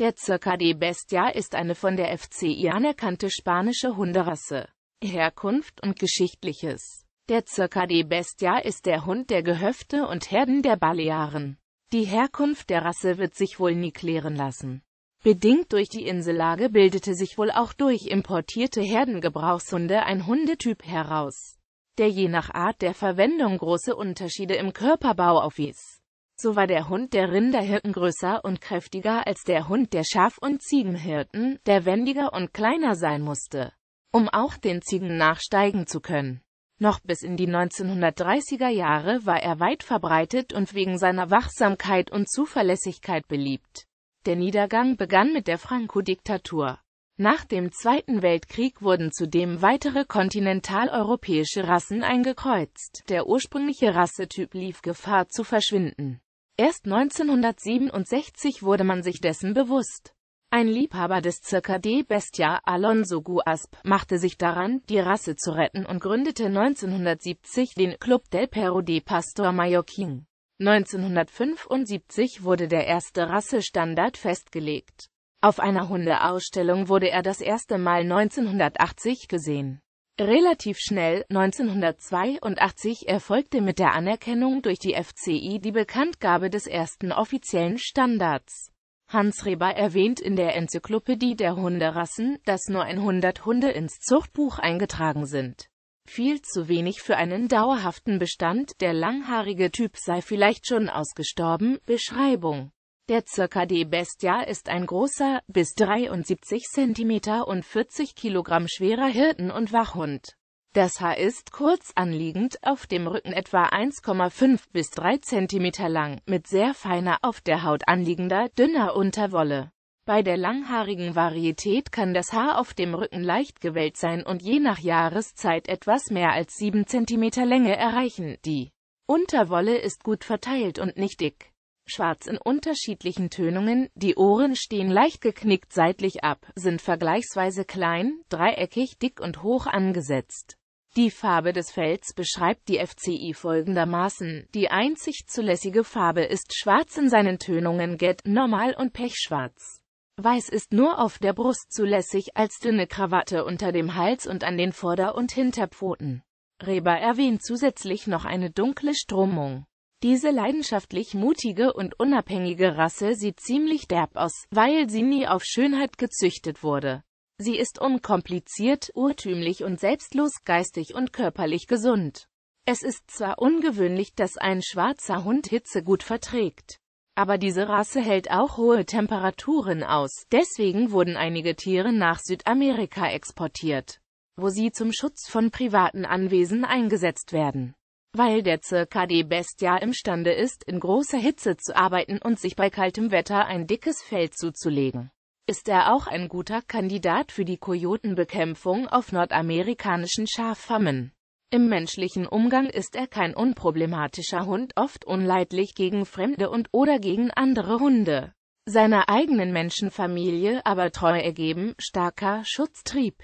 Der Zirka de Bestia ist eine von der FCI anerkannte spanische Hunderasse. Herkunft und Geschichtliches Der Zirka de Bestia ist der Hund der Gehöfte und Herden der Balearen. Die Herkunft der Rasse wird sich wohl nie klären lassen. Bedingt durch die Insellage bildete sich wohl auch durch importierte Herdengebrauchshunde ein Hundetyp heraus, der je nach Art der Verwendung große Unterschiede im Körperbau aufwies. So war der Hund der Rinderhirten größer und kräftiger als der Hund der Schaf- und Ziegenhirten, der wendiger und kleiner sein musste, um auch den Ziegen nachsteigen zu können. Noch bis in die 1930er Jahre war er weit verbreitet und wegen seiner Wachsamkeit und Zuverlässigkeit beliebt. Der Niedergang begann mit der Franco-Diktatur. Nach dem Zweiten Weltkrieg wurden zudem weitere kontinentaleuropäische Rassen eingekreuzt. Der ursprüngliche Rassetyp lief Gefahr zu verschwinden. Erst 1967 wurde man sich dessen bewusst. Ein Liebhaber des Circa de Bestia, Alonso Guasp, machte sich daran, die Rasse zu retten und gründete 1970 den Club del Perro de Pastor Mallorquin. 1975 wurde der erste Rassestandard festgelegt. Auf einer Hundeausstellung wurde er das erste Mal 1980 gesehen. Relativ schnell, 1982, erfolgte mit der Anerkennung durch die FCI die Bekanntgabe des ersten offiziellen Standards. Hans Reber erwähnt in der Enzyklopädie der Hunderassen, dass nur 100 Hunde ins Zuchtbuch eingetragen sind. Viel zu wenig für einen dauerhaften Bestand, der langhaarige Typ sei vielleicht schon ausgestorben, Beschreibung der Circade Bestia ist ein großer, bis 73 cm und 40 kg schwerer Hirten- und Wachhund. Das Haar ist kurz anliegend, auf dem Rücken etwa 1,5 bis 3 cm lang, mit sehr feiner auf der Haut anliegender, dünner Unterwolle. Bei der langhaarigen Varietät kann das Haar auf dem Rücken leicht gewellt sein und je nach Jahreszeit etwas mehr als 7 cm Länge erreichen. Die Unterwolle ist gut verteilt und nicht dick schwarz in unterschiedlichen Tönungen, die Ohren stehen leicht geknickt seitlich ab, sind vergleichsweise klein, dreieckig, dick und hoch angesetzt. Die Farbe des Felds beschreibt die FCI folgendermaßen. Die einzig zulässige Farbe ist schwarz in seinen Tönungen Get, Normal und Pechschwarz. Weiß ist nur auf der Brust zulässig als dünne Krawatte unter dem Hals und an den Vorder- und Hinterpfoten. Reber erwähnt zusätzlich noch eine dunkle Strömung. Diese leidenschaftlich mutige und unabhängige Rasse sieht ziemlich derb aus, weil sie nie auf Schönheit gezüchtet wurde. Sie ist unkompliziert, urtümlich und selbstlos, geistig und körperlich gesund. Es ist zwar ungewöhnlich, dass ein schwarzer Hund Hitze gut verträgt, aber diese Rasse hält auch hohe Temperaturen aus, deswegen wurden einige Tiere nach Südamerika exportiert, wo sie zum Schutz von privaten Anwesen eingesetzt werden. Weil der circa CKD Bestia imstande ist, in großer Hitze zu arbeiten und sich bei kaltem Wetter ein dickes Feld zuzulegen, ist er auch ein guter Kandidat für die Kojotenbekämpfung auf nordamerikanischen Schaffammen? Im menschlichen Umgang ist er kein unproblematischer Hund, oft unleidlich gegen Fremde und oder gegen andere Hunde. Seiner eigenen Menschenfamilie aber treu ergeben, starker Schutztrieb.